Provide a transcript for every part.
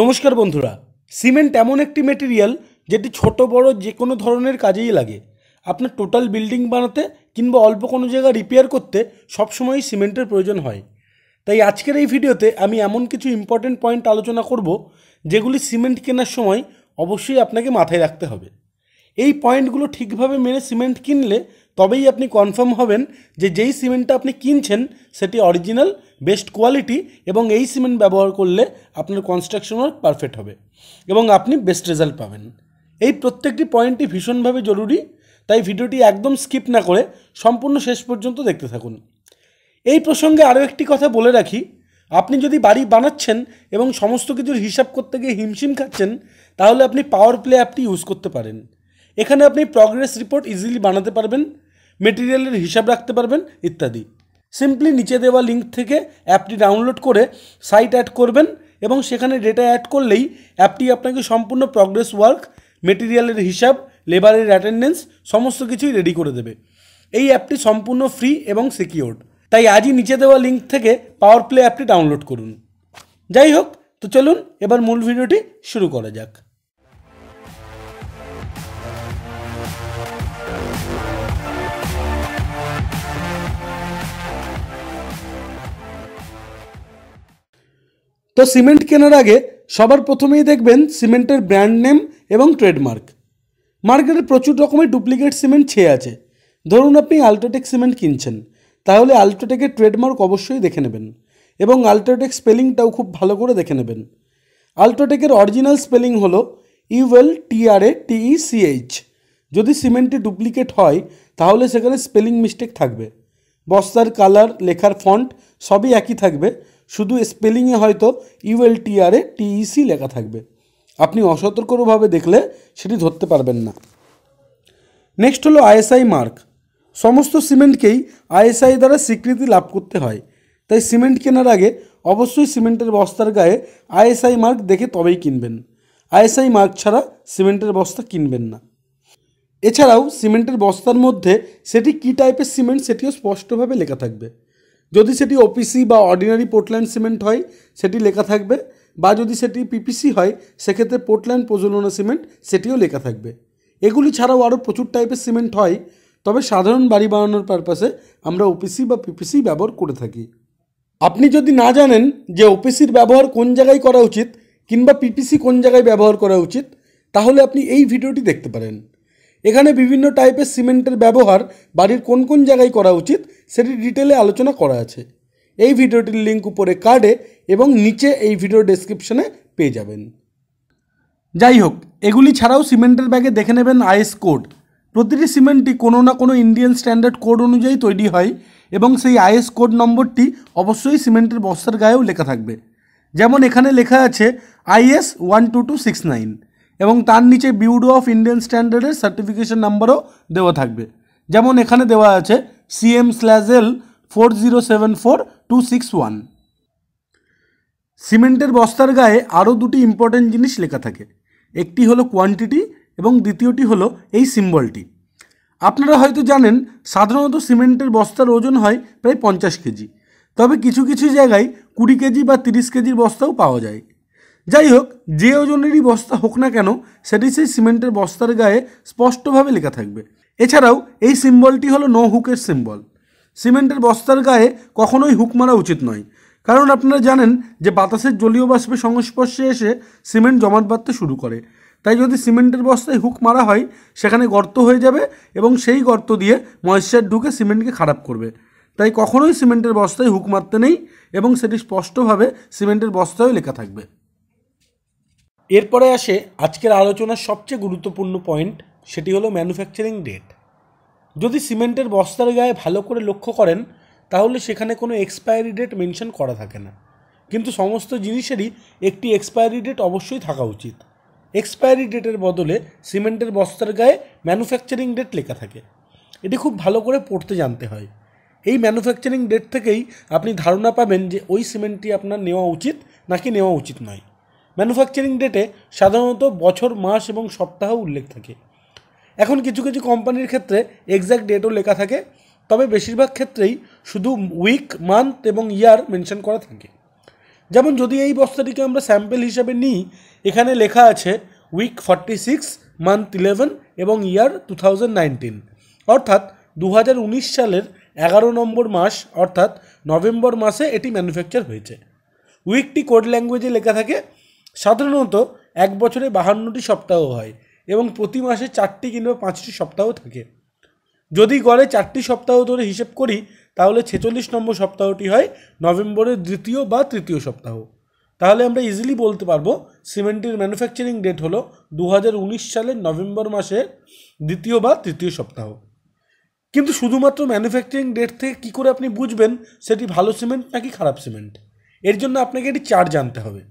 নমস্কার বন্ধুরা সিমেন্ট এমন একটি মেটেরিয়াল যেটি ছোট বড় যে কোনো ধরনের কাজেই লাগে আপনার টোটাল বিল্ডিং বানাতে কিংবা অল্প কোনো জায়গা রিপেয়ার করতে সবসময়ই সিমেন্টের প্রয়োজন হয় তাই আজকের এই ভিডিওতে আমি এমন কিছু ইম্পর্টেন্ট পয়েন্ট আলোচনা করব যেগুলি সিমেন্ট কেনার সময় অবশ্যই আপনাকে মাথায় রাখতে হবে এই পয়েন্টগুলো ঠিকভাবে মেনে সিমেন্ট কিনলে তবেই আপনি কনফার্ম হবেন যে যেই সিমেন্টটা আপনি কিনছেন সেটি অরিজিনাল বেস্ট কোয়ালিটি এবং এই সিমেন্ট ব্যবহার করলে আপনার কনস্ট্রাকশন ওয়ার্ক পারফেক্ট হবে এবং আপনি বেস্ট রেজাল্ট পাবেন এই প্রত্যেকটি পয়েন্টটি ভীষণভাবে জরুরি তাই ভিডিওটি একদম স্কিপ না করে সম্পূর্ণ শেষ পর্যন্ত দেখতে থাকুন এই প্রসঙ্গে আরও একটি কথা বলে রাখি আপনি যদি বাড়ি বানাচ্ছেন এবং সমস্ত কিছুর হিসাব করতে গিয়ে হিমশিম খাচ্ছেন তাহলে আপনি পাওয়ার প্লে অ্যাপটি ইউজ করতে পারেন এখানে আপনি প্রগ্রেস রিপোর্ট ইজিলি বানাতে পারবেন মেটেরিয়ালের হিসাব রাখতে পারবেন ইত্যাদি সিম্পলি নিচে দেওয়া লিঙ্ক থেকে অ্যাপটি ডাউনলোড করে সাইট অ্যাড করবেন এবং সেখানে ডেটা অ্যাড করলেই অ্যাপটি আপনাকে সম্পূর্ণ প্রগ্রেস ওয়ার্ক মেটেরিয়ালের হিসাব লেবারের অ্যাটেন্ডেন্স সমস্ত কিছুই রেডি করে দেবে এই অ্যাপটি সম্পূর্ণ ফ্রি এবং সিকিওর্ড তাই আজই নিচে দেওয়া লিঙ্ক থেকে পাওয়ার প্লে অ্যাপটি ডাউনলোড করুন যাই হোক তো চলুন এবার মূল ভিডিওটি শুরু করা যাক তো সিমেন্ট কেনার আগে সবার প্রথমেই দেখবেন সিমেন্টের ব্র্যান্ড নেম এবং ট্রেডমার্ক মার্কেটে প্রচুর রকমের ডুপ্লিকেট সিমেন্ট ছেয়ে আছে ধরুন আপনি আলট্রাটেক সিমেন্ট কিনছেন তাহলে আলট্রাটেকের ট্রেডমার্ক অবশ্যই দেখে নেবেন এবং আলট্রাটেক স্পেলিংটাও খুব ভালো করে দেখে নেবেন আলট্রাটেকের অরিজিনাল স্পেলিং হল ইউএল টিআরএ টিই সিএইচ যদি সিমেন্টটি ডুপ্লিকেট হয় তাহলে সেখানে স্পেলিং মিস্টেক থাকবে বস্তার কালার লেখার ফন্ট সবই একই থাকবে শুধু স্পেলিংয়ে হয়তো ইউএলটিআরে টিইসি e লেখা থাকবে আপনি অসতর্কভাবে দেখলে সেটি ধরতে পারবেন না নেক্সট হলো আইএসআই মার্ক সমস্ত সিমেন্টকেই আইএসআই দ্বারা স্বীকৃতি লাভ করতে হয় তাই সিমেন্ট কেনার আগে অবশ্যই সিমেন্টের বস্তার গায়ে আইএসআই মার্ক দেখে তবেই কিনবেন আইএসআই মার্ক ছাড়া সিমেন্টের বস্তা কিনবেন না এছাড়াও সিমেন্টের বস্তার মধ্যে সেটি কী টাইপের সিমেন্ট সেটিও স্পষ্টভাবে লেখা থাকবে যদি সেটি ওপিসি বা অর্ডিনারি পোর্টল্যান্ড সিমেন্ট হয় সেটি লেখা থাকবে বা যদি সেটি পিপিসি হয় সেক্ষেত্রে পোর্টল্যান্ড প্রজলনা সিমেন্ট সেটিও লেখা থাকবে এগুলি ছাড়াও আরও প্রচুর টাইপের সিমেন্ট হয় তবে সাধারণ বাড়ি বানানোর পারপাসে আমরা ওপিসি বা পিপিসি ব্যবহার করে থাকি আপনি যদি না জানেন যে ওপিসির ব্যবহার কোন জায়গায় করা উচিত কিংবা পিপিসি কোন জায়গায় ব্যবহার করা উচিত তাহলে আপনি এই ভিডিওটি দেখতে পারেন এখানে বিভিন্ন টাইপের সিমেন্টের ব্যবহার বাড়ির কোন কোন জায়গায় করা উচিত সেটি ডিটেলে আলোচনা করা আছে এই ভিডিওটির লিঙ্ক উপরে কার্ডে এবং নিচে এই ভিডিও ডেসক্রিপশনে পেয়ে যাবেন যাই হোক এগুলি ছাড়াও সিমেন্টের ব্যাগে দেখে নেবেন আইএস কোড প্রতিটি সিমেন্টটি কোনো না কোনো ইন্ডিয়ান স্ট্যান্ডার্ড কোড অনুযায়ী তৈরি হয় এবং সেই আইএস কোড নম্বরটি অবশ্যই সিমেন্টের বস্তার গায়েও লেখা থাকবে যেমন এখানে লেখা আছে I S one two two six nine এবং তার নিচে বিউরো অফ ইন্ডিয়ান স্ট্যান্ডার্ডের সার্টিফিকেশন নাম্বারও দেওয়া থাকবে যেমন এখানে দেওয়া আছে C M slash L four zero seven four two six one সিমেন্টের বস্তার গায়ে আরও দুটি ইম্পর্ট্যান্ট জিনিস লেখা থাকে একটি হলো কোয়ান্টিটি এবং দ্বিতীয়টি হলো এই সিম্বলটি আপনারা হয়তো জানেন সাধারণত সিমেন্টের বস্তার ওজন হয় প্রায় পঞ্চাশ কেজি তবে কিছু কিছু জায়গায় কুড়ি কেজি বা তিরিশ কেজির বস্তাও পাওয়া যায় যাই হোক যে ওজনেরই বস্তা হোক না কেন সেটি সেই সিমেন্টের বস্তার গায়ে স্পষ্টভাবে লেখা থাকবে এছাড়াও এই সিম্বলটি হলো নো হুকের সিম্বল সিমেন্টের বস্তার গায়ে কখনোই হুক মারা উচিত নয় কারণ আপনারা জানেন যে বাতাসের জলীয় বাষ্পের সংস্পর্শে এসে সিমেন্ট জমাট বাঁধতে শুরু করে তাই যদি সিমেন্টের বস্তায় হুক মারা হয় সেখানে গর্ত হয়ে যাবে এবং সেই গর্ত দিয়ে ময়েশ্চার ঢুকে সিমেন্টকে খারাপ করবে তাই কখনোই সিমেন্টের বস্তায় হুক মারতে নেই এবং সেটি স্পষ্টভাবে সিমেন্টের বস্তায়ও লেখা থাকবে এরপরে আসে আজকের আলোচনার সবচেয়ে গুরুত্বপূর্ণ পয়েন্ট সেটি হলো ম্যানুফ্যাকচারিং ডেট যদি সিমেন্টের বস্তার গায়ে ভালো করে লক্ষ্য করেন তাহলে সেখানে কোনো এক্সপায়ারি ডেট মেনশন করা থাকে না কিন্তু সমস্ত জিনিসেরই একটি এক্সপায়ারি ডেট অবশ্যই থাকা উচিত এক্সপায়ারি ডেটের বদলে সিমেন্টের বস্তার গায়ে ম্যানুফ্যাকচারিং ডেট লেখা থাকে এটি খুব ভালো করে পড়তে জানতে হয় এই ম্যানুফ্যাকচারিং ডেট থেকেই আপনি ধারণা পাবেন যে ওই সিমেন্টটি আপনার নেওয়া উচিত নাকি নেওয়া উচিত নয় ম্যানুফ্যাকচারিং ডেটে সাধারণত বছর মাস এবং সপ্তাহ উল্লেখ থাকে এখন কিছু কিছু কোম্পানির ক্ষেত্রে এক্স্যাক্ট ডেটও লেখা থাকে তবে বেশিরভাগ ক্ষেত্রেই শুধু উইক মান্থ এবং ইয়ার মেনশন করা থাকে যেমন যদি এই বস্তাটিকে আমরা স্যাম্পেল হিসাবে নিই এখানে লেখা আছে week forty six month eleven এবং ইয়ার টু অর্থাৎ দু সালের এগারো নম্বর মাস অর্থাৎ নভেম্বর মাসে এটি ম্যানুফ্যাকচার হয়েছে উইকটি কোড ল্যাঙ্গুয়েজে লেখা থাকে সাধারণত এক বছরে বাহান্নটি সপ্তাহ হয় এবং প্রতি মাসে চারটি কিংবা পাঁচটি সপ্তাহ থাকে যদি গড়ে চারটি সপ্তাহ ধরে হিসেব করি তাহলে ছেচল্লিশ নম্বর সপ্তাহটি হয় নভেম্বরের দ্বিতীয় বা তৃতীয় সপ্তাহ তাহলে আমরা ইজিলি বলতে পারবো সিমেন্টের ম্যানুফ্যাকচারিং ডেট হলো দু সালের নভেম্বর মাসের দ্বিতীয় বা তৃতীয় সপ্তাহ কিন্তু শুধুমাত্র ম্যানুফ্যাকচারিং ডেট থেকে কী করে আপনি বুঝবেন সেটি ভালো সিমেন্ট নাকি খারাপ সিমেন্ট এর জন্য আপনাকে এটি চার জানতে হবে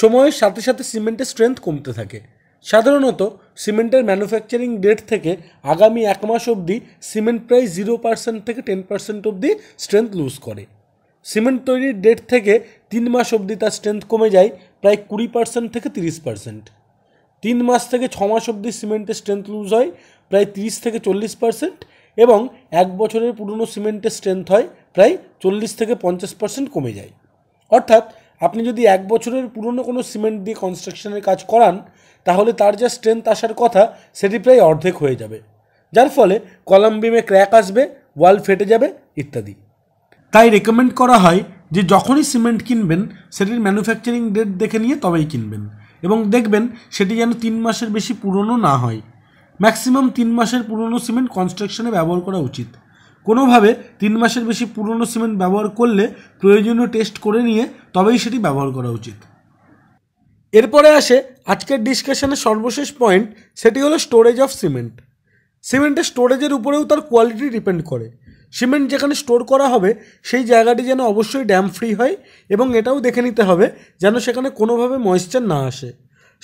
সময়ের সাথে সাথে সিমেন্টের স্ট্রেংথ কমতে থাকে সাধারণত সিমেন্টের ম্যানুফ্যাকচারিং ডেট থেকে আগামী এক মাস অবধি সিমেন্ট প্রায় জিরো পার্সেন্ট থেকে টেন পার্সেন্ট অবধি স্ট্রেংথ লুজ করে সিমেন্ট তৈরির ডেট থেকে তিন মাস অবধি তার স্ট্রেংথ কমে যায় প্রায় কুড়ি পার্সেন্ট থেকে তিরিশ পার্সেন্ট তিন মাস থেকে ছ মাস অবধি সিমেন্টের স্ট্রেংথ লুজ হয় প্রায় তিরিশ থেকে চল্লিশ পার্সেন্ট এবং এক বছরের পুরনো সিমেন্টের স্ট্রেংথ হয় প্রায় চল্লিশ থেকে পঞ্চাশ পার্সেন্ট কমে যায় অর্থাৎ আপনি যদি এক বছরের পুরনো কোনো সিমেন্ট দিয়ে কনস্ট্রাকশনের কাজ করান তাহলে তার যা স্ট্রেংথ আসার কথা সেটি প্রায় অর্ধেক হয়ে যাবে যার ফলে কলাম বিমে ক্র্যাক আসবে ওয়াল ফেটে যাবে ইত্যাদি তাই রেকমেন্ড করা হয় যে যখনই সিমেন্ট কিনবেন সেটির ম্যানুফ্যাকচারিং ডেট দেখে নিয়ে তবেই কিনবেন এবং দেখবেন সেটি যেন তিন মাসের বেশি পুরনো না হয় ম্যাক্সিমাম তিন মাসের পুরনো সিমেন্ট কনস্ট্রাকশনে ব্যবহার করা উচিত কোনোভাবে তিন মাসের বেশি পুরনো সিমেন্ট ব্যবহার করলে প্রয়োজনীয় টেস্ট করে নিয়ে তবেই সেটি ব্যবহার করা উচিত এরপরে আসে আজকের ডিসকাশনের সর্বশেষ পয়েন্ট সেটি হলো স্টোরেজ অফ সিমেন্ট সিমেন্টের স্টোরেজের উপরেও তার কোয়ালিটি ডিপেন্ড করে সিমেন্ট যেখানে স্টোর করা হবে সেই জায়গাটি যেন অবশ্যই ড্যাম ফ্রি হয় এবং এটাও দেখে নিতে হবে যেন সেখানে কোনোভাবে ময়েশ্চার না আসে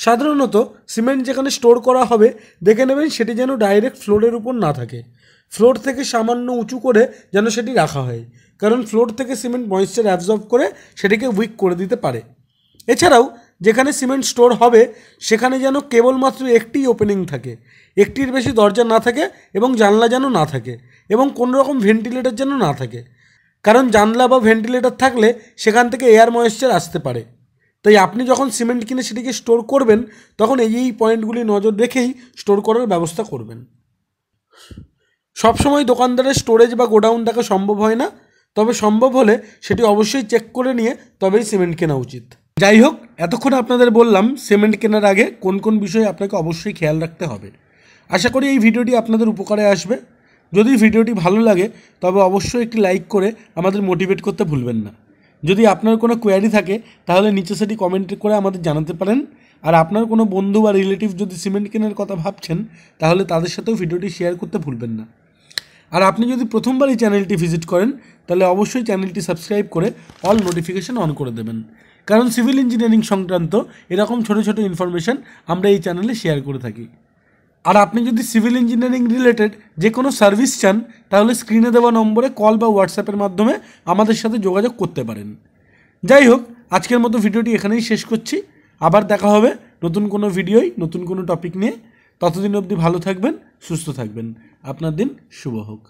সাধারণত সিমেন্ট যেখানে স্টোর করা হবে দেখে নেবেন সেটি যেন ডাইরেক্ট ফ্লোরের উপর না থাকে ফ্লোর থেকে সামান্য উঁচু করে যেন সেটি রাখা হয় কারণ ফ্লোর থেকে সিমেন্ট ময়েশ্চার অ্যাবজর্ব করে সেটিকে উইক করে দিতে পারে এছাড়াও যেখানে সিমেন্ট স্টোর হবে সেখানে যেন কেবলমাত্র একটি ওপেনিং থাকে একটির বেশি দরজা না থাকে এবং জানলা যেন না থাকে এবং কোনো রকম ভেন্টিলেটর যেন না থাকে কারণ জানলা বা ভেন্টিলেটর থাকলে সেখান থেকে এয়ার ময়েশ্চার আসতে পারে তাই আপনি যখন সিমেন্ট কিনে সেটিকে স্টোর করবেন তখন এই এই পয়েন্টগুলি নজর রেখেই স্টোর করার ব্যবস্থা করবেন সবসময় দোকানদারের স্টোরেজ বা গোডাউন দেখা সম্ভব হয় না তবে সম্ভব হলে সেটি অবশ্যই চেক করে নিয়ে তবেই সিমেন্ট কেনা উচিত যাই হোক এতক্ষণ আপনাদের বললাম সিমেন্ট কেনার আগে কোন কোন বিষয়ে আপনাকে অবশ্যই খেয়াল রাখতে হবে আশা করি এই ভিডিওটি আপনাদের উপকারে আসবে যদি ভিডিওটি ভালো লাগে তবে অবশ্যই একটি লাইক করে আমাদের মোটিভেট করতে ভুলবেন না যদি আপনার কোনো কোয়ারি থাকে তাহলে নিচে সেটি কমেন্ট করে আমাদের জানাতে পারেন আর আপনার কোনো বন্ধু বা রিলেটিভ যদি সিমেন্ট কেনার কথা ভাবছেন তাহলে তাদের সাথেও ভিডিওটি শেয়ার করতে ভুলবেন না আর আপনি যদি প্রথমবার এই চ্যানেলটি ভিজিট করেন তাহলে অবশ্যই চ্যানেলটি সাবস্ক্রাইব করে অল নোটিফিকেশান অন করে দেবেন কারণ সিভিল ইঞ্জিনিয়ারিং সংক্রান্ত এরকম ছোট ছোট ইনফরমেশান আমরা এই চ্যানেলে শেয়ার করে থাকি আর আপনি যদি সিভিল ইঞ্জিনিয়ারিং রিলেটেড যে কোনো সার্ভিস চান তাহলে স্ক্রিনে দেওয়া নম্বরে কল বা হোয়াটসঅ্যাপের মাধ্যমে আমাদের সাথে যোগাযোগ করতে পারেন যাই হোক আজকের মতো ভিডিওটি এখানেই শেষ করছি আবার দেখা হবে নতুন কোনো ভিডিওই নতুন কোনো টপিক নিয়ে ততদিন অবধি ভালো থাকবেন সুস্থ থাকবেন আপনার দিন শুভ হোক